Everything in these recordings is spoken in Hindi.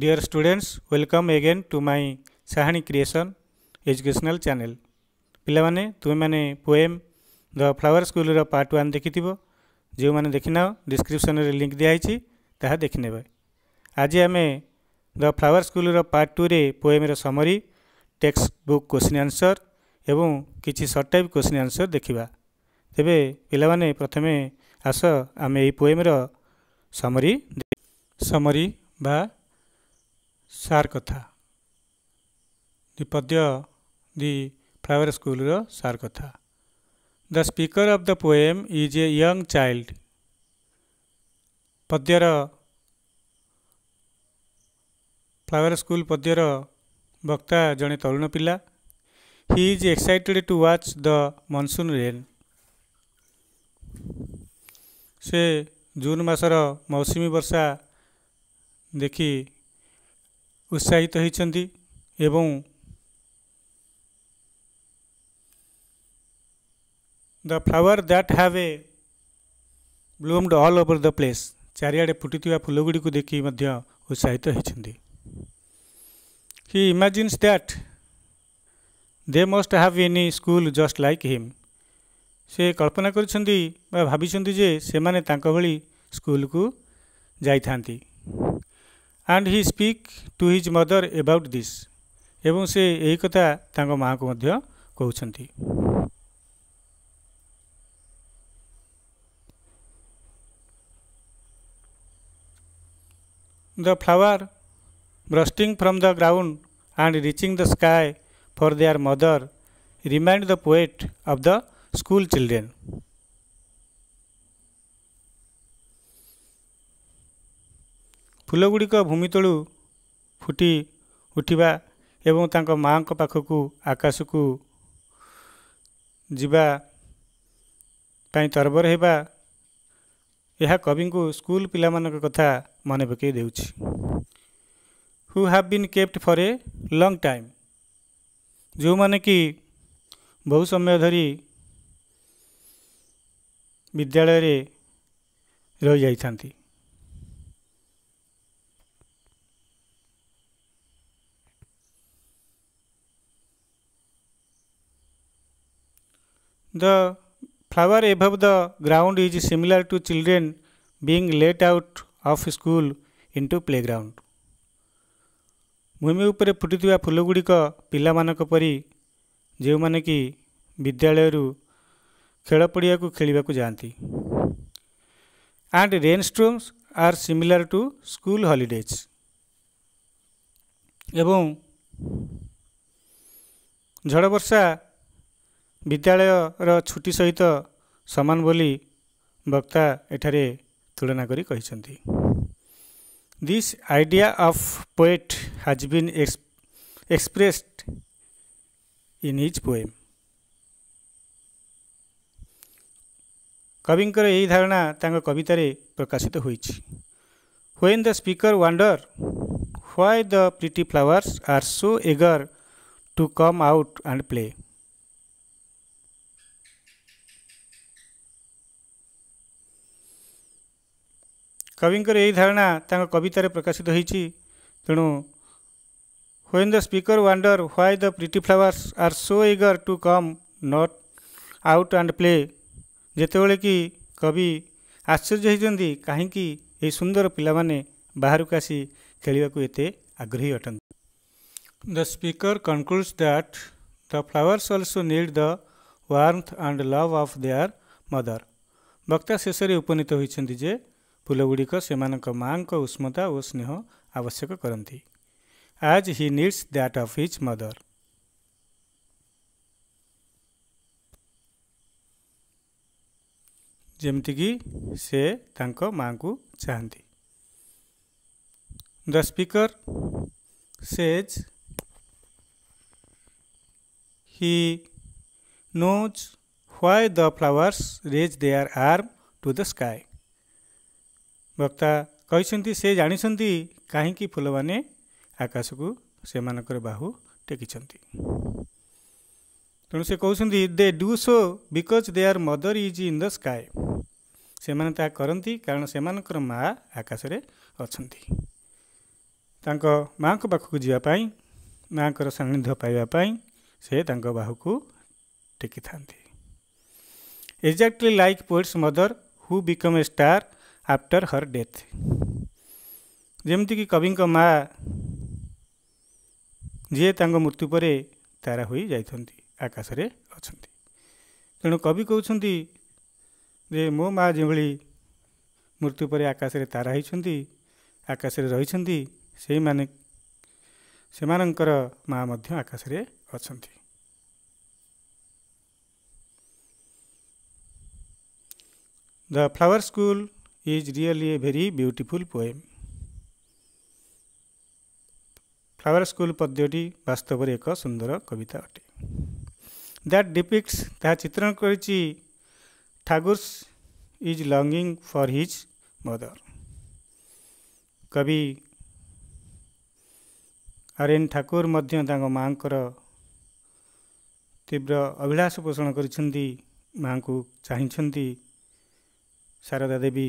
Dear students welcome again to my Sahani creation educational channel पाने तुम्हें मैंने poem the flower school part one देखि जो मैंने ना डिस्क्रिप्सन लिंक दिखाई ता देखने आज आम the flower school part two रे poem summary text book question answer एवं किसी सर्ट टाइप क्वेश्चन आंसर देखा तेज पाने प्रथम आस आम ये पोएम रमरी समरी कथा सर्क पद्य फ्लावर सार कथा the speaker of the poem is a young child पद्यर फ्लावर स्कुल पद्यर वक्ता जे तरुण पिला he is excited to watch the monsoon rain से जून मासर मौसमी वर्षा देखि उत्साहित होती the flower that have a bloomed all over the place चारिड़े फुटुवा फूलगुड़ी देखी उत्साहित होती he imagines that they must have in school just like him से कल्पना कर भाई स्कूल को जाती and he speak to his mother about this एवं से यही कथा तांगो माँ को मध्य कहते the flower bursting from the ground and reaching the sky for their mother remind the poet of the school children ଫୁଲଗୁଡ଼ିକ ଭୂମି ତଳୁ ଫୁଟି ଉଠିବା ଏବଂ ତାଙ୍କ ମାଆଙ୍କ ପାଖକୁ ଆକାଶକୁ ଯିବା ପାଇଁ ତରବର ହେବା ଏହା କବିଙ୍କୁ ସ୍କୁଲ ପିଲାମାନଙ୍କ କଥା ମନେ ପକାଇ ଦେଉଛି who have been kept for a long time ଯେଉଁମାନେ କି ବହୁ ସମୟ ଧରି ବିଦ୍ୟାଳୟରେ ରହିଯାଇଥାନ୍ତି the flower above the ground is similar to children being let out of school into playground ଭୂମି ଉପରେ ଫୁଟିଥିବା ଫୁଲଗୁଡ଼ିକ ପିଲାମାନଙ୍କ ପରି ଯେଉଁମାନେ କି ବିଦ୍ୟାଳୟରୁ ଖେଳ ପଡ଼ିଆକୁ ଖେଳିବାକୁ ଯାଆନ୍ତି and rainstorms are similar to school holidays ଏବଂ ଝଡ଼ବର୍ଷା ବିଦ୍ୟାଳୟର ଛୁଟି ସହିତ ସମାନ ବୋଲି ବକ୍ତା ଏଠାରେ ତୁଳନା କରି କହିଛନ୍ତି this idea of poet has been expressed in his poem କବିଙ୍କର ଏହି ଧାରଣା ତାଙ୍କ କବିତାରେ ପ୍ରକାଶିତ ହୋଇଛି when the speaker wonder why the pretty flowers are so eager to come out and play କବିଙ୍କର ଏହି ଧାରଣା ତାଙ୍କ କବିତାରେ ପ୍ରକାଶିତ ହୋଇଛି ତେଣୁ when the speaker wonder why the pretty flowers are so eager to come not out and play ଯେତେବେଳେ କି କବି ଆଶ୍ଚର୍ଯ୍ୟ ହୋଇଛନ୍ତି କାହିଁକି ଏହି ସୁନ୍ଦର ପିଲାମାନେ ବାହାରକୁ ଆସି ଖେଳିବାକୁ ଏତେ ଆଗ୍ରହୀ ଅଟନ୍ତି the speaker concludes that the flowers also need the warmth and love of their mother ବକ୍ତା ଶେଷରେ ଉପନୀତ ହୋଇଛନ୍ତି ଯେ फूलगुड़िक माँ का उष्मता और स्नेह आवश्यक करती आज he needs that of his mother जमीक से माँ को चाहती the speaker says he knows why the flowers raise their arm to the sky ବକ୍ତା କହିଛନ୍ତି ସେ ଜାଣିଛନ୍ତି କାହିଁକି ଫୁଲମାନେ ଆକାଶକୁ ସେମାନଙ୍କର ବାହୁ ଟେକିଛନ୍ତି ତେଣୁ ସେ କହୁଛନ୍ତି they do so because their mother is in the sky ସେମାନେ ତାହା କରନ୍ତି କାରଣ ସେମାନଙ୍କର ମାଆ ଆକାଶରେ ଅଛନ୍ତି ତାଙ୍କ ମାଆଙ୍କ ପାଖକୁ ଯିବା ପାଇଁ ମାଆଙ୍କର ସାନ୍ନିଧ୍ୟ ପାଇବା ପାଇଁ ସେ ତାଙ୍କ ବାହୁକୁ ଟେକିଥାନ୍ତି exactly like poet's mother who become a star after her death ଯେମିତିକି କବିଙ୍କ ମା' ଯିଏ ତାଙ୍କ ମୃତ୍ୟୁ ପରେ ତାରା ହୋଇ ହୋଇଯାଇଛନ୍ତି ଆକାଶରେ ଅଛନ୍ତି ତେଣୁ କବି କହୁଛନ୍ତି ଯେ ମୋ ମା' ଯେଉଁଭଳି ମୃତ୍ୟୁ ପରେ ଆକାଶରେ ତାରା ହୋଇଛନ୍ତି ଆକାଶରେ ରହିଛନ୍ତି ସେଇମାନେ ସେମାନଙ୍କର ମା' ମଧ୍ୟ ଆକାଶରେ ଅଛନ୍ତି the flower school is really a very beautiful poem flower school पद्यटी वास्तवले एक सुन्दर कविता अटे that depicts Thakur's is longing for his mother कवि आर एन ठाकुर माीव्र अभिलास पोषण गरिन्छ मारदा देवी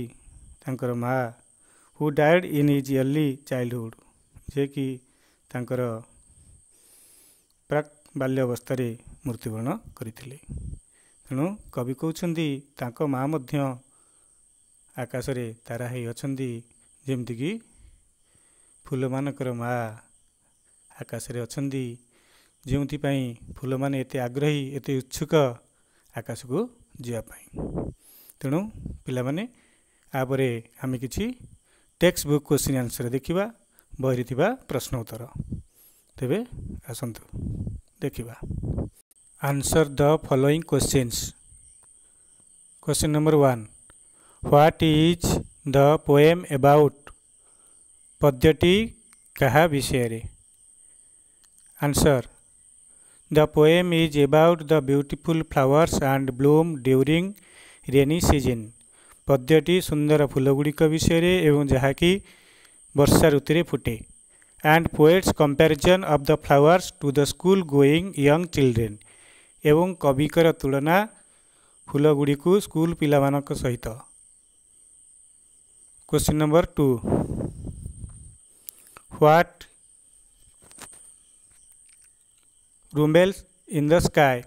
ତାଙ୍କର ମା' who died in his early childhood ଯିଏକି ତାଙ୍କର ପ୍ରାକ୍ ବାଲ୍ୟାବସ୍ଥାରେ ମୃତ୍ୟୁବରଣ କରିଥିଲେ ତେଣୁ କବି କହୁଛନ୍ତି ତାଙ୍କ ମା' ମଧ୍ୟ ଆକାଶରେ ତାରା ହୋଇ ଅଛନ୍ତି ଯେମିତିକି ଫୁଲମାନଙ୍କର ମା' ଆକାଶରେ ଅଛନ୍ତି ଯେଉଁଥିପାଇଁ ଫୁଲମାନେ ଏତେ ଆଗ୍ରହୀ ଏତେ ଉତ୍ସୁକ ଆକାଶକୁ ଯିବା ପାଇଁ ତେଣୁ ପିଲାମାନେ आपरे आम कि टेक्स बुक क्वेश्चन आंसर देखा बहरी प्रश्न उत्तर तेज आसतु देखा answer the following question question number one what is the poem about पद्यटी क्या विषय answer the poem is about the beautiful flowers and bloom during rainy season পদ্ধতি সুন্দর ফুলগুড়ি কবিসের এবং যাহা কি বর্ষা ঋতিরে ফুটে and poet's comparison of the flowers to the school going young children এবং কবিকরা তুলনা ফুলগুড়ি কো স্কুল পিলাবানক সহিত question number 2 what rumbles in the sky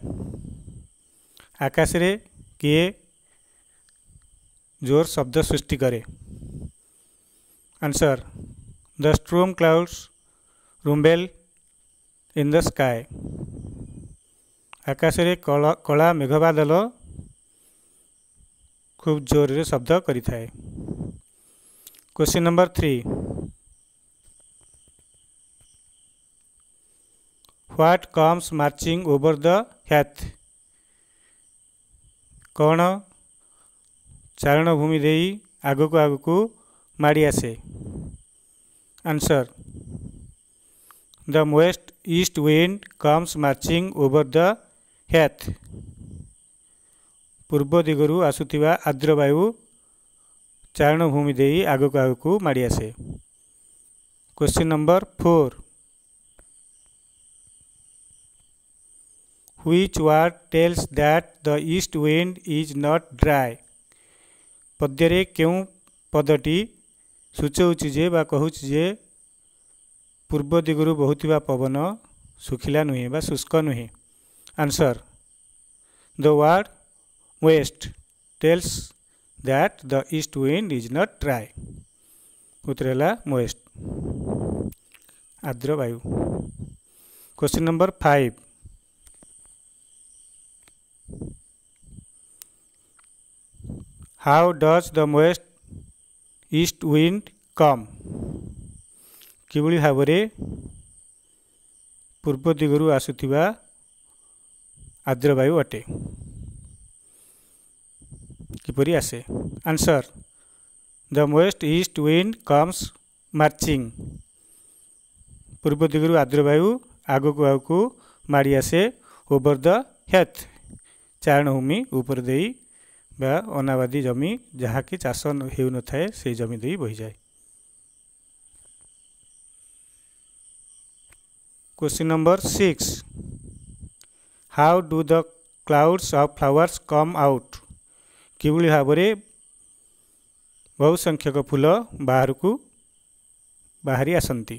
আকাশ রে কে जोर शब्द सृष्टि करे answer the storm clouds rumble in the आकाश में कला मेघवादल खूब जोर से शब्द करें question number three what comes marching over the heath कौन चारण भूमि दे आग को आग को माड़ी आसे answer the moist east wind comes marching over the heath पूर्व दिगर आसुवा आर्द्रवायु चारण भूमि दे आग को आग को माड़ी आसे question number four which word tells that the east wind is not dry पद्य के पदटी सूचे कहे पूर्व दिग्वि बहुत पवन सुखिला नुहे बा शुष्क नुहे answer the word moist tells that the east wind is not dry उत्तर है वेस्ट आर्द्रवायु question number five how does the moist east wind come कि भाव पूर्व दिगर आसुवा आर्द्रवायु अटे किपर आसे answer the moist east wind comes marching पूर्व दिगर आर्द्रवायु आग को आग को मड़ी आसे ओवर द हेथ चारणभूमि ऊपर दे ବା ଅନାବାଦୀ ଜମି ଯାହାକି ଚାଷ ହେଉନଥାଏ ସେହି ଜମି ଦେଇ ବହିଯାଏ question number six how do the clouds of flowers come out किभଳି ଭାବରେ ବହୁ ସଂଖ୍ୟକ ଫୁଲ ବାହାରକୁ ବାହାରି ଆସନ୍ତି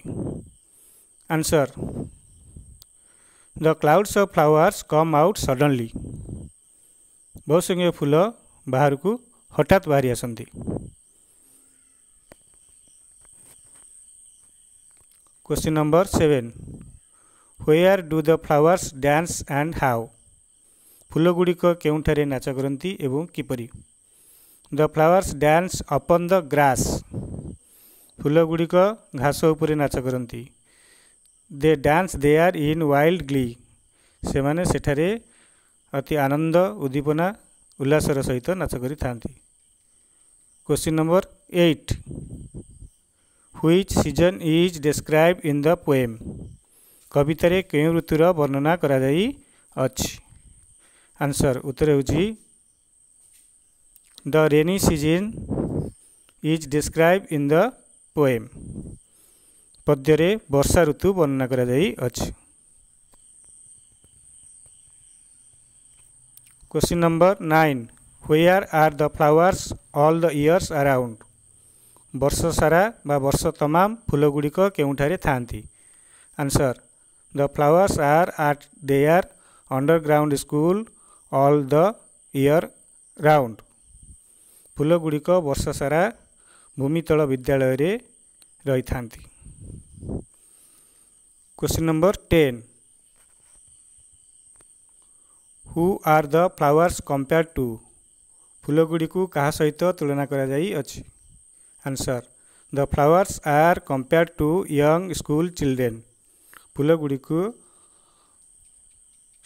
answer the clouds of flowers come out suddenly ବହୁ ସଂଖ୍ୟକ ଫୁଲ हटात बास question number seven where do the flowers dance and how फुल गुडिक नाचा ठाने एवं गरपरि the flowers dance upon the grass फुल गुडिक घास नाचा नाच they dance they are in wild glee ग्लिसमा अति आनन्द उद्दीपना उल्लास र सहित नाच गरिन् number eight which season is describe in the poem कवित केत र वर्णना आन्सर उत्तर हेर्छ the rainy season is describe in the poem पदले वर्षा ऋतु वर्णना question number nine where are the flowers all the years around वर्ष सारा बा वर्ष तमाम फूलगुड़िक केउठारे थांती answer the flowers are at they are underground school all the year round फूलगुड़िक वर्ष सारा भूमितल विद्यालय रही था question number ten who are the flowers compared to ଫୁଲଗୁଡ଼ିକୁ କାହା ସହିତ ତୁଳନା କରାଯାଇଅଛି answer the flowers are compared to young school children ଫୁଲଗୁଡ଼ିକୁ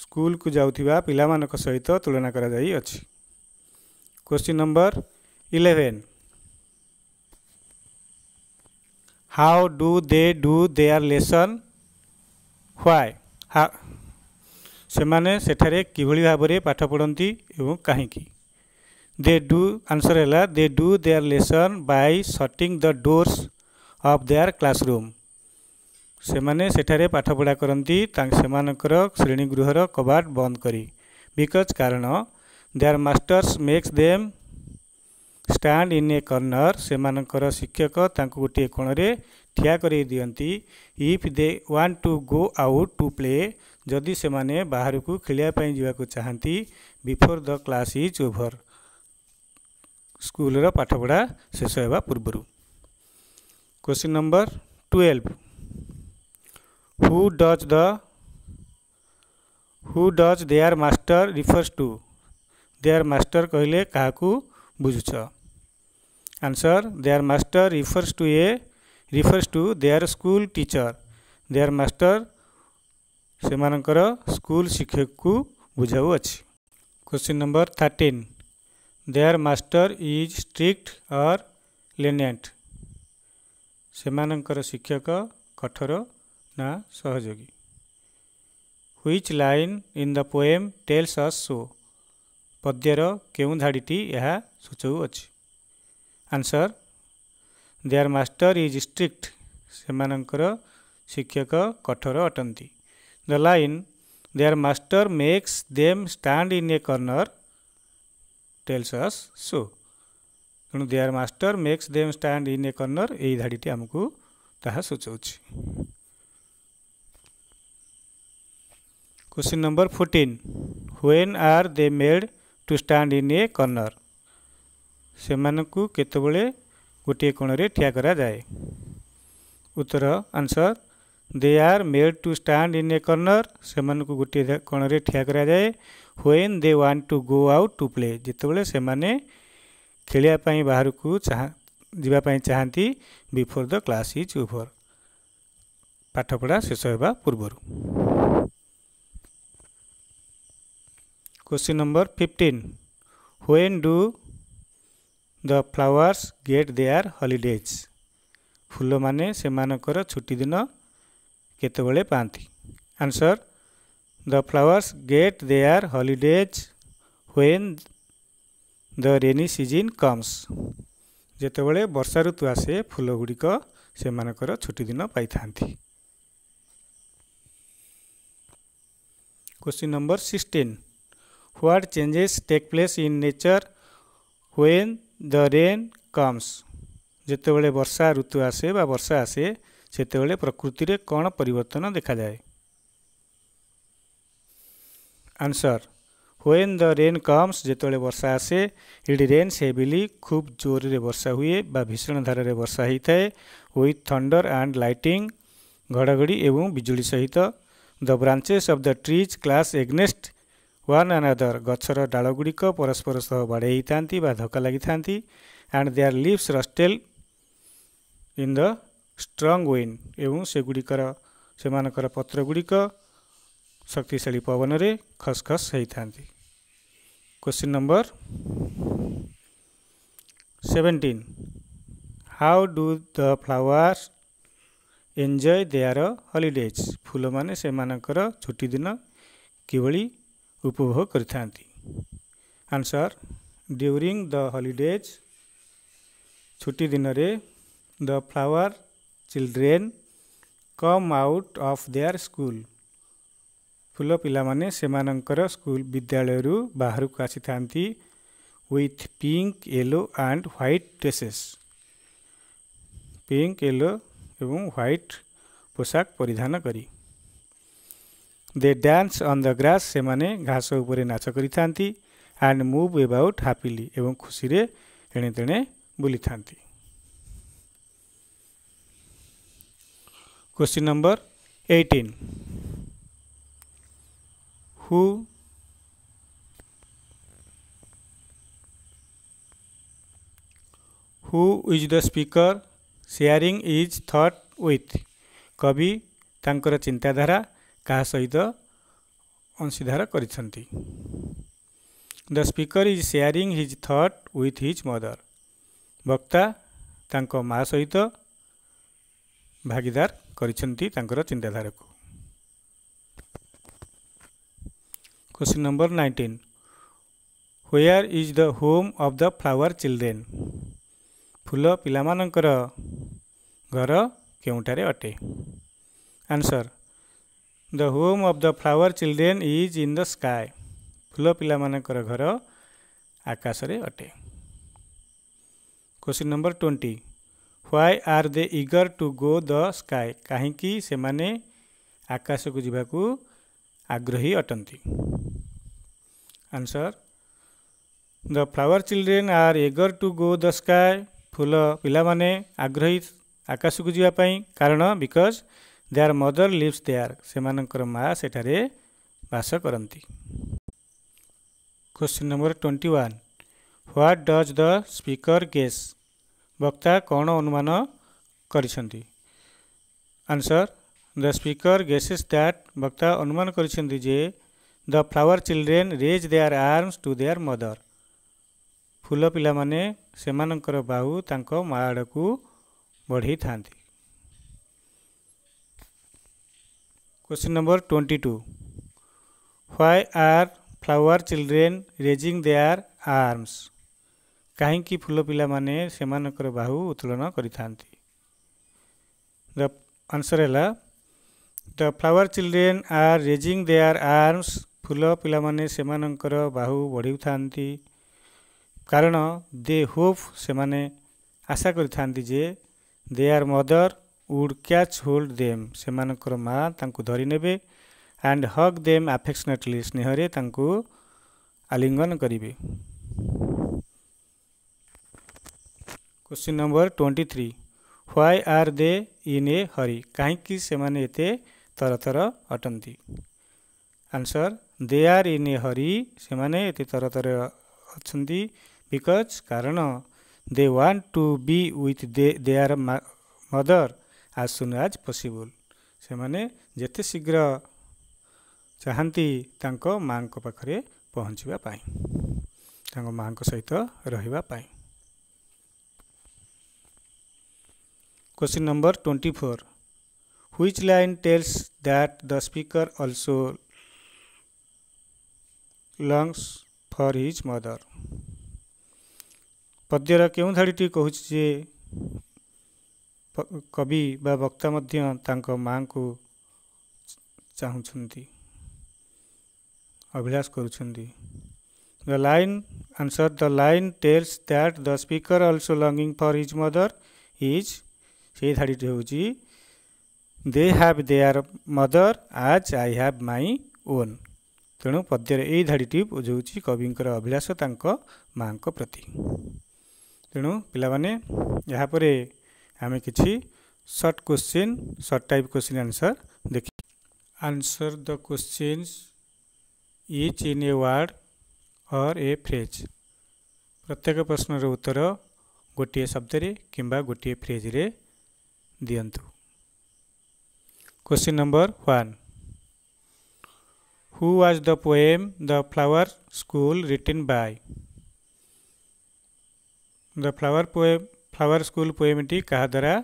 ସ୍କୁଲକୁ ଯାଉଥିବା ପିଲାମାନଙ୍କ ସହିତ ତୁଳନା କରାଯାଇଅଛି question number eleven how do they do their lesson why ସେମାନେ ସେଠାରେ କିଭଳି ଭାବରେ ପାଠ ପଢ଼ନ୍ତି ଏବଂ କାହିଁକି ଦେ ଡୁ ଆନ୍ସର୍ ହେଲା they do their lesson by shutting the doors of their classroom ସେମାନେ ସେଠାରେ ପାଠପଢ଼ା କରନ୍ତି ତାଙ୍କ ସେମାନଙ୍କର ଶ୍ରେଣୀଗୃହର କବାଟ ବନ୍ଦ କରି ବିକଜ୍ କାରଣ their masters makes them stand in a corner ସେମାନଙ୍କର ଶିକ୍ଷକ ତାଙ୍କୁ ଗୋଟିଏ କୋଣରେ ଠିଆ କରାଇ ଦିଅନ୍ତି if they want to go out to play ଯଦି ସେମାନେ ବାହାରକୁ ଖେଳିବା ପାଇଁ ଯିବାକୁ ଚାହାନ୍ତି before the class is over ସ୍କୁଲର ପାଠପଢ଼ା ଶେଷ ହେବା ପୂର୍ବରୁ question number twelve who does the who does their master refers to their master କହିଲେ କାହାକୁ ବୁଝୁଛ answer their master refers to a refers to there school teacher their master ସେମାନଙ୍କର ସ୍କୁଲ ଶିକ୍ଷକକୁ ବୁଝାଉଅଛି question number thirteen their master is strict or lenient ସେମାନଙ୍କର ଶିକ୍ଷକ କଠୋର ନା ସହଯୋଗୀ which line in the poem tells us so ପଦ୍ୟର କେଉଁ ଧାଡ଼ିଟି ଏହା ସୂଚାଉଅଛି answer their master is strict ସେମାନଙ୍କର ଶିକ୍ଷକ କଠୋର ଅଟନ୍ତି The line, their master makes them stand in a corner, tells us so. ତେଣୁ their master makes them stand in a corner ଏଇ ଧାଡ଼ିଟି तहा ତାହା ସୂଚାଉଛି question number fourteen when are they made to stand in a corner से केतबले गोटे कोण ठिया कराए उत्तर answer they are made to stand in a corner से गोटे कणरे ठिया कराए when they want to go out to play जितेबले से खेलवाई बाहर को चाह चाहती before the class is over पाठपढ़ा शेष होगा पूर्व question number fifteen when do the flowers get their holidays फुल मैंने छुट्टी दिन କେତେବେଳେ ପାଆନ୍ତି answer the flowers get their holidays when the rainy season comes ଯେତେବେଳେ ବର୍ଷା ଋତୁ ଆସେ ଫୁଲଗୁଡ଼ିକ ସେମାନଙ୍କର ଛୁଟିଦିନ ପାଇଥାନ୍ତି question number sixteen what changes take place in nature when the rain comes ଯେତେବେଳେ ବର୍ଷା ଋତୁ ଆସେ ବା ବର୍ଷା ଆସେ ସେତେବେଳେ ପ୍ରକୃତିରେ କ'ଣ ପରିବର୍ତ୍ତନ ଦେଖାଯାଏ answer when the rain comes ଯେତେବେଳେ ବର୍ଷା ଆସେ ଇଟ୍ ରେନ୍ସ ହେଭିଲି ଖୁବ୍ ଜୋରରେ ବର୍ଷା ହୁଏ ବା ଭୀଷଣ ଧାରାରେ ବର୍ଷା ହୋଇଥାଏ ୱିଥ୍ ଥଣ୍ଡର ଆଣ୍ଡ ଲାଇଟିଂ ଘଡ଼ଘଡ଼ି ଏବଂ ବିଜୁଳି ସହିତ the branches of the trees clash against one another ଗଛର ଡାଳଗୁଡ଼ିକ ପରସ୍ପର ସହ ବାଡ଼େଇ ହୋଇଥାନ୍ତି ବା ଧକ୍କା ଲାଗିଥାନ୍ତି and their leaves rustle in the strong wind ଏବଂ ସେଗୁଡ଼ିକର ସେମାନଙ୍କର ପତ୍ରଗୁଡ଼ିକ ଶକ୍ତିଶାଳୀ ପବନରେ ଖସ୍ ଖସ୍ ହେଇଥାନ୍ତି question number seventeen how do the flowers enjoy their holidays ଫୁଲମାନେ ସେମାନଙ୍କର ଛୁଟିଦିନ କିଭଳି ଉପଭୋଗ କରିଥାନ୍ତି ଆନ୍ସର୍ ଡ୍ୟୁରିଂ ଦ ହଲିଡ଼େଜ୍ ଛୁଟିଦିନରେ the flower children come out of their school ଫୁଲ ପିଲାମାନେ ସେମାନଙ୍କର ସ୍କୁଲ ବିଦ୍ୟାଳୟରୁ ବାହାରକୁ ଆସିଥାନ୍ତି with pink yellow and white dresses pink yellow ଏବଂ ହ୍ୱାଇଟ୍ ପୋଷାକ ପରିଧାନ କରି they dance on the grass ସେମାନେ ଘାସ ଉପରେ ନାଚ କରିଥାନ୍ତି ଆଣ୍ଡ ମୁଭ୍ ଏବାଉଟ୍ ହାପିଲି ଏବଂ ଖୁସିରେ ଏଣେ ତେଣେ ବୁଲିଥାନ୍ତି question number eighteen who who is the speaker sharing is thought with कवि ताकर चिंताधारा क्या सहित अंशीदार कर the speaker is sharing his thought with his mother वक्ता माँ सहित भागीदार କରିଛନ୍ତି ତାଙ୍କର ଚିନ୍ତାଧାରାକୁ question number nineteen where is the home of the flower children ଫୁଲ ପିଲାମାନଙ୍କର ଘର କେଉଁଠାରେ ଅଟେ answer the home of the flower children is in the sky ଫୁଲ ପିଲାମାନଙ୍କର ଘର ଆକାଶରେ ଅଟେ question number twenty why are they eager to go the sky କାହିଁକି ସେମାନେ ଆକାଶକୁ ଯିବାକୁ ଆଗ୍ରହୀ ଅଟନ୍ତି answer the flower children are eager to go the sky ଫୁଲ ପିଲାମାନେ ଆଗ୍ରହୀ ଆକାଶକୁ ଯିବା ପାଇଁ କାରଣ because their mother leaves ଦେ ଆର୍ ସେମାନଙ୍କର ମା ସେଠାରେ ବାସ କରନ୍ତି question number twenty one what does the speaker guess વક્તા કોણ અનુમાન କରିଛନ୍ତି answer the speaker guesses that વક્તા અનુમાન କରିଛନ୍ତି જે the flower children raise their arms to their mother ଫୁଲ ପିଲାମାନେ ସେମାନଙ୍କର ବାହୁ ତାଙ୍କ ମା ଆଡ଼କୁ ବଢ଼େଇଥାନ୍ତି question number twenty two why are flower children raising their arms କାହିଁକି ଫୁଲ ପିଲାମାନେ ସେମାନଙ୍କର ବାହୁ ଉତ୍ତୋଳନ କରିଥାନ୍ତି ଦ ଆନ୍ସର୍ ହେଲା the flower children are raising their arms ଫୁଲ ପିଲାମାନେ ସେମାନଙ୍କର ବାହୁ ବଢ଼ାଉଥାନ୍ତି କାରଣ ଦେ ହୋପ୍ ସେମାନେ ଆଶା କରିଥାନ୍ତି ଯେ their mother would catch hold them ସେମାନଙ୍କର ମା' ତାଙ୍କୁ ଧରି ନେବେ ଆଣ୍ଡ ହକ୍ ଦେମ୍ ଆଫେକ୍ସନେଟଲି ସ୍ନେହରେ ତାଙ୍କୁ ଆଲିଙ୍ଗନ କରିବେ question number twenty three why are they in a hurry से सेमाने एते तरतर अटन्ति answer they are in a hurry से सेमाने एते तरतर अछन्ति बिकज कारण they want to be with the their mother as soon आज पसिबल सेमाने जेते शीघ्र चाहन्ति ताको माङको पाखे पहुँचिबा पाइँ ताको माङको सहित रहिबा पाइँ question number twenty four which line tells that the speaker also longs for his mother पद्यर के कह कवि वक्ता माँ को चाहती अभिलाष कर the line answer the line tells that the speaker also longing for his mother is से धाड़ी हूँ दे हाव दे आर मदर आज आई हाव माइ ओन तेणु पद्यर यही धाड़ी बुझाऊँ कवि अभिलाष माँ का प्रति तेणु पाने यापर आम कि short question short type question answer देख answer the question each in a word or a phrase प्रत्येक प्रश्नर उत्तर गोटे शब्द रे कि गोटे फ्रेज रे दिंतु question number one who was the poem the flower school written by the flower poem flower school पोएमटी କାହା ଦ୍ୱାରା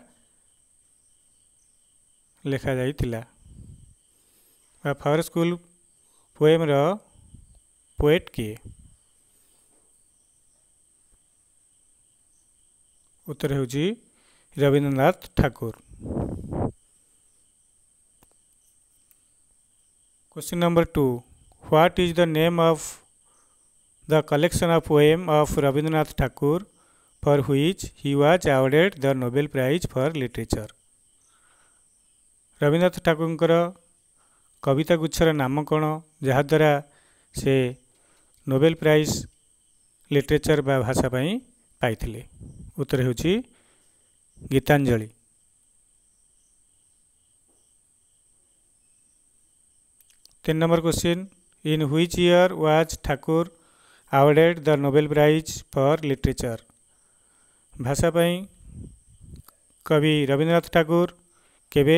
ଲେଖାଯାଇଥିଲା ବା ଫ୍ଲାୱାର ସ୍କୁଲ ପୋଏମ୍ର पोएट किए उत्तर ହେଉଛି Rabindranath Thakur question number two what is the name of the collection of poem of Rabindranath Thakur for which he was awarded the Nobel prize for literature Rabindranath Thakur कविता गुच्छर नाम कौन जहाद्वारा से नोबेल प्राइज लिटरेचर भाषा पाई उत्तर हो गीतांजलि तीन number question in which year was Thakur awarded the Nobel prize for literature भाषापी कवि रवीन्द्रनाथ ठाकुर केवे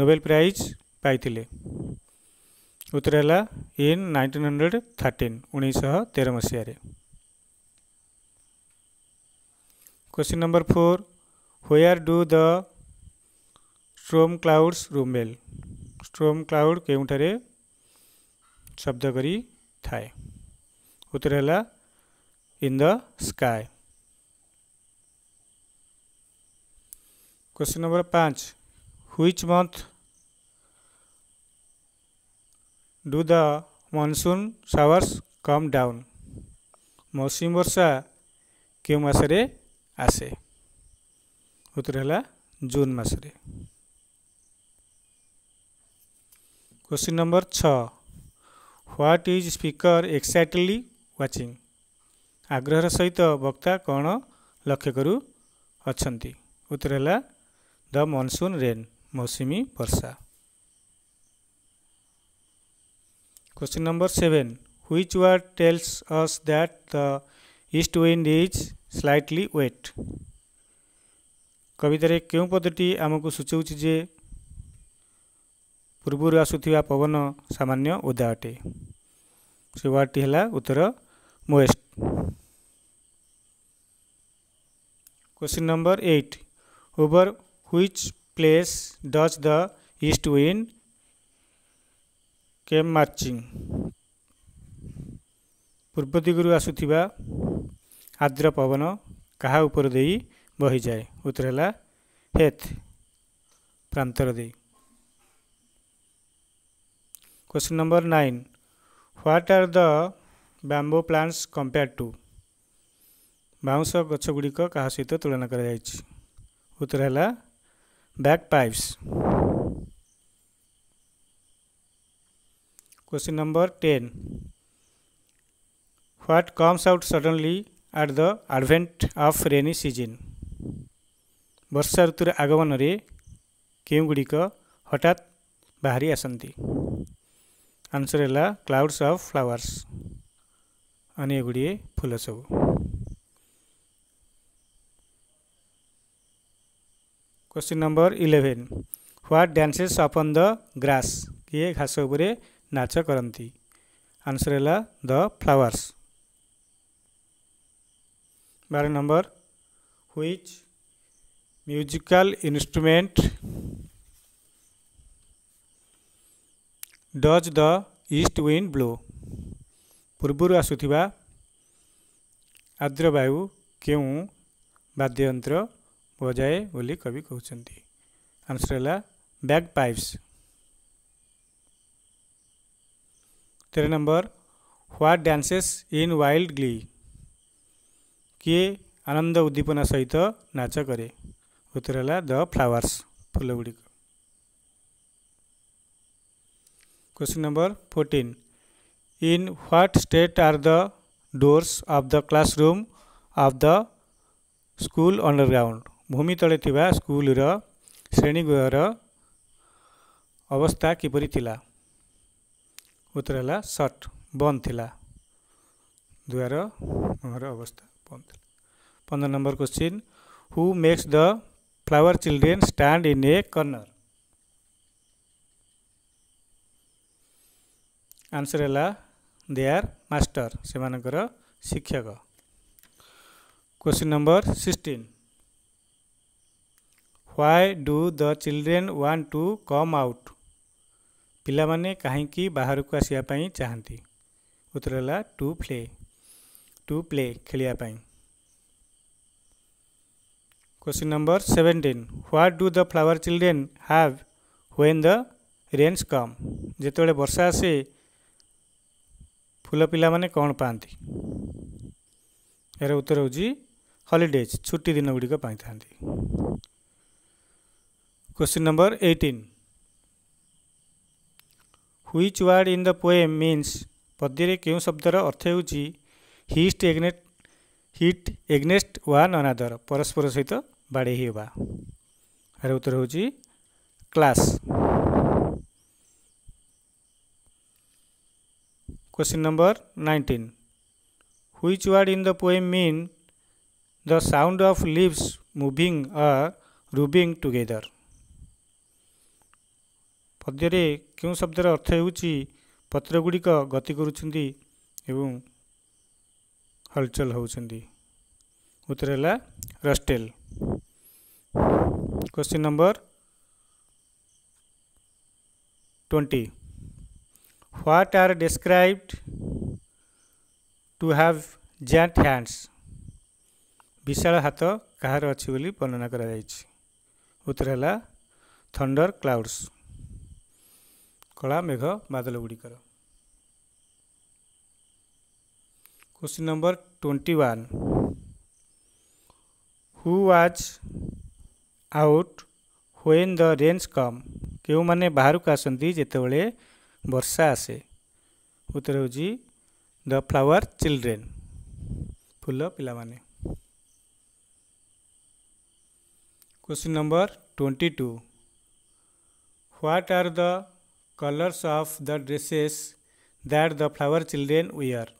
नोबेल प्राइज पाई उत्तर है इन नाइंटीन हंड्रेड थर्टीन उन्नीस तेरह मसीह question number four where do the storm clouds रुमेल स्ट्रोम क्लाउड के शब्द करी थाए उत्तर है in the sky question number पाँच which month do the monsoon showers come down मौसम वर्षा क्यों मसरे आसे उत्तर हैला जून महसरी question number 6 what is speaker exactly watching आग्रह सहित वक्ता कोण लक्ष्य गरू अछन्ती उत्तर हैला द मोनसन रेन मौसमी वर्षा question number 7 which word tells us that the east wind is slightly wet କବିତାରେ କେଉଁ ପଦଟି ଆମକୁ ସୂଚାଉଛି ଯେ ପୂର୍ବରୁ ଆସୁଥିବା ପବନ ସାମାନ୍ୟ ଓଦା ଅଟେ ସେ ୱାର୍ଡ଼ଟି ହେଲା ଉତ୍ତର moist question number eight over which place does the east wind came marching ପୂର୍ବ ଦିଗରୁ ଆସୁଥିବା ଆଦ୍ର ପବନ କାହା ଉପର ଦେଇ ବହିଯାଏ उत्तर है हेथ प्रांतर दे question number nine what are the bamboo plants compared to ବାଉଁଶ ଗଛଗୁଡ଼ିକ କାହା ସହିତ ତୁଳନା କରାଯାଇଛି ଉତ୍ତର ହେଲା bagpipes question number ten what comes out suddenly at the advent of rainy season वर्षा ଋତୁର ଆଗମନରେ କେଉଁଗୁଡ଼ିକ हटात ବାହାରି ଆସନ୍ତି ଆନ୍ସର୍ ହେଲା क्लाउड्स ଅଫ୍ ଫ୍ଲାୱାର୍ସ ଅନେକ ଗୁଡ଼ିଏ ଫୁଲ ସବୁ question number eleven what dances upon the grass किए घास नाच करती आंसर है द फ्लावर्स बार number which musical instrument does the east wind blow पूर्व आसुवा आद्रवायु के बाद्ययन्त्र बजाए बोली कवि आंसर आन्सर बैग ब्याग तेरे number what dances in wild glee के आनन्द उद्दीपना सहित नाच करे ଭିତରେ ହେଲା ଦ ଫ୍ଲାୱାର୍ସ ଫୁଲ ଗୁଡ଼ିକ question number fourteen in what state are the doors of the classroom of the school underground ଭୂମି ତଳେ ଥିବା ସ୍କୁଲର ଶ୍ରେଣୀଗୃହର ଅବସ୍ଥା କିପରି ଥିଲା ଉତ୍ତର ହେଲା ସଟ୍ ବନ୍ଦ ଥିଲା ଦୁଆର ମୁହଁର ଅବସ୍ଥା ବନ୍ଦ ଥିଲା ପନ୍ଦର number question who makes the flower children stand in a corner answer है दे आर मास्टर से मानकर शिक्षक question number sixteen why do the children want to come out पाने कहीं बाहर को आसपाई चाहती उत्तर है टू प्ले टू प्ले खेलने Question number 17. What do the flower children have when the rains come? ଯେତେବେଳେ ବର୍ଷା ଆସେ ଫୁଲ ପିଲାମାନେ କ'ଣ ପାଆନ୍ତି ଏହାର ଉତ୍ତର ହେଉଛି ହଲିଡେଜ୍ ଛୁଟି ଦିନ ଗୁଡ଼ିକ ପାଇଥାନ୍ତି question number eighteen which word in the poem means ପଦ୍ୟରେ କେଉଁ ଶବ୍ଦର ଅର୍ଥ ହେଉଛି ହି ଷ୍ଟେଗ୍ନେଟ୍ ହିଟ୍ ଏଗ୍ନେଷ୍ଟ ୱାନ୍ ଅନାଦର ପରସ୍ପର ସହିତ ବାଡ଼େଇ ହେବା ଏହାର ଉତ୍ତର ହେଉଛି clash question number nineteen which word in the poem mean the sound of leaves moving or rubbing together ପଦ୍ୟରେ କେଉଁ ଶବ୍ଦର ଅର୍ଥ ହେଉଛି ପତ୍ରଗୁଡ଼ିକ ଗତି କରୁଛନ୍ତି ଏବଂ ହଲଚଲ ହେଉଛନ୍ତି ଉତ୍ତର ହେଲା rustle question number twenty what are described to have giant hands ବିଶାଳ ହାତ କାହାର ଅଛି ବୋଲି ବର୍ଣ୍ଣନା କରାଯାଇଛି ଉତ୍ତର ହେଲା ଥଣ୍ଡର କ୍ଲାଉଡ଼ସ କଳା ମେଘ ବାଦଲ ଗୁଡ଼ିକର question number twenty one who was out when the rains come क्यों मैंने बाहर को आसबले वर्षा आसे उत्तर हूँ द फ्लावर चिल्ड्रेन फूल पिला माने question number twenty two what are the colours of the dresses that the flower children wear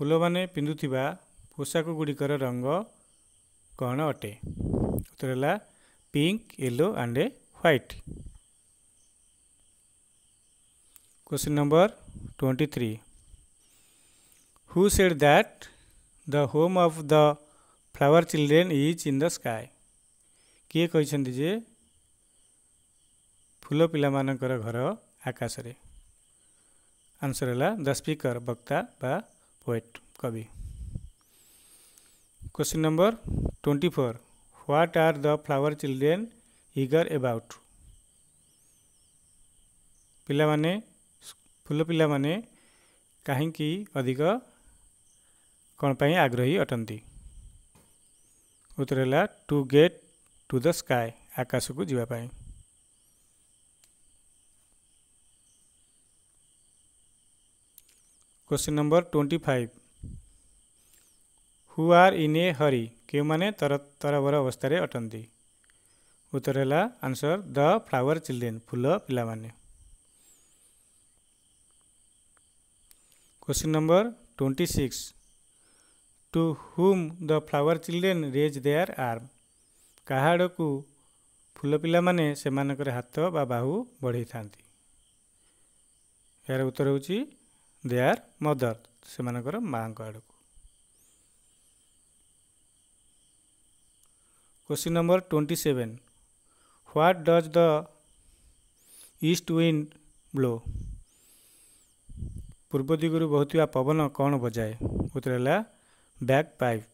ଫୁଲମାନେ ପିନ୍ଧୁଥିବା ପୋଷାକ ଗୁଡ଼ିକର ରଙ୍ଗ କ'ଣ ଅଟେ ଉତ୍ତର ହେଲା pink yellow and white question number twenty three who said that the home of the flower children is in the sky କିଏ କହିଛନ୍ତି ଯେ ଫୁଲ ପିଲାମାନଙ୍କର ଘର ଆକାଶରେ ଆନ୍ସର ହେଲା ଦ ସ୍ପିକର ବକ୍ତା ବା पोएट कवि question number twenty four what are the flower children eager about पाने फूल पाने कहीं अधिक कौन पर आग्रही अटंती उत्तर है to get to the sky आकाश को जीवाई question number twenty five who are in a hurry କେଉଁମାନେ ତର ତରବର ଅବସ୍ଥାରେ ଅଟନ୍ତି ଉତ୍ତର ହେଲା ଆନ୍ସର ଦ ଫ୍ଲାୱାର ଚିଲ୍ଡ୍ରେନ୍ ଫୁଲ ପିଲାମାନେ question number twenty six to whom the flower children raise their arm କାହା ଆଡ଼କୁ ଫୁଲ ପିଲାମାନେ ସେମାନଙ୍କର ହାତ ବା ବାହୁ ବଢ଼େଇଥାନ୍ତି ଏହାର ଉତ୍ତର ହେଉଛି दे आर मदर से माँ आड़ question number twenty seven what does the east wind blow पूर्व दिग्वि बहुत पवन कौन बजाए उत्तर है bagpipe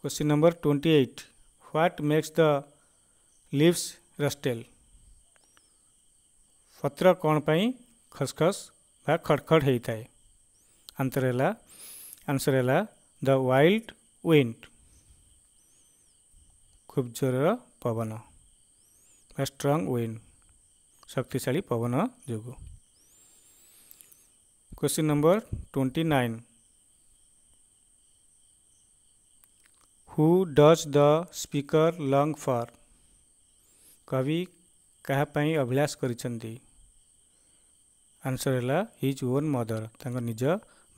question number twenty eight what makes the leaves rustle पत्र कौन पर खसखस खड़खड़ होता है आंसर है आंसर है द वाइल्ड विंड खूब जोर पवन स्ट्रंग विंड शक्तिशा पवन जो question number twenty nine who does the speaker long for कवि क्या अभिलाष करी आंसर है हिज ओन मदर तक निज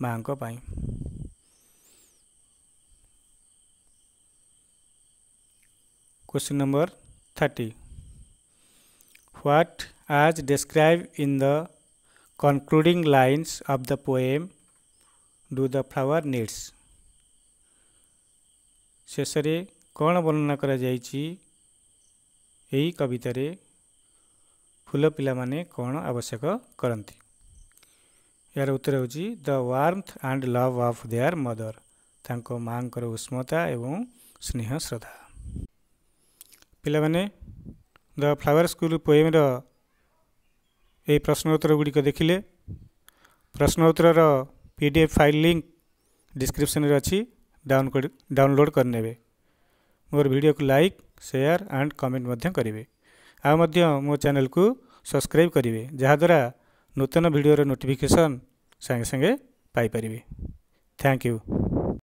माँ question number thirty what as describe in the concluding lines of the poem do the flower needs शेष कौन वर्णना करवित फूल पिला कौन आवश्यक करती यार उत्तर हो warmth and love of their mother ताक माँ उष्मता और स्नेह श्रद्धा पाने द फ्लावर स्कूल पोएम उत्तर गुड़िक देखिले उत्तर P D F file link description अच्छी डाउनलोड करने मोर भिड को लाइक शेयर एंड कमेंट करेंगे ଆଉ ମଧ୍ୟ ମୋ ଚ୍ୟାନେଲକୁ ସବସ୍କ୍ରାଇବ୍ କରିବେ ଯାହାଦ୍ୱାରା ନୂତନ ଭିଡ଼ିଓର ନୋଟିଫିକେସନ୍ ସାଙ୍ଗେ ସାଙ୍ଗେ ପାଇପାରିବେ ଥ୍ୟାଙ୍କ ୟୁ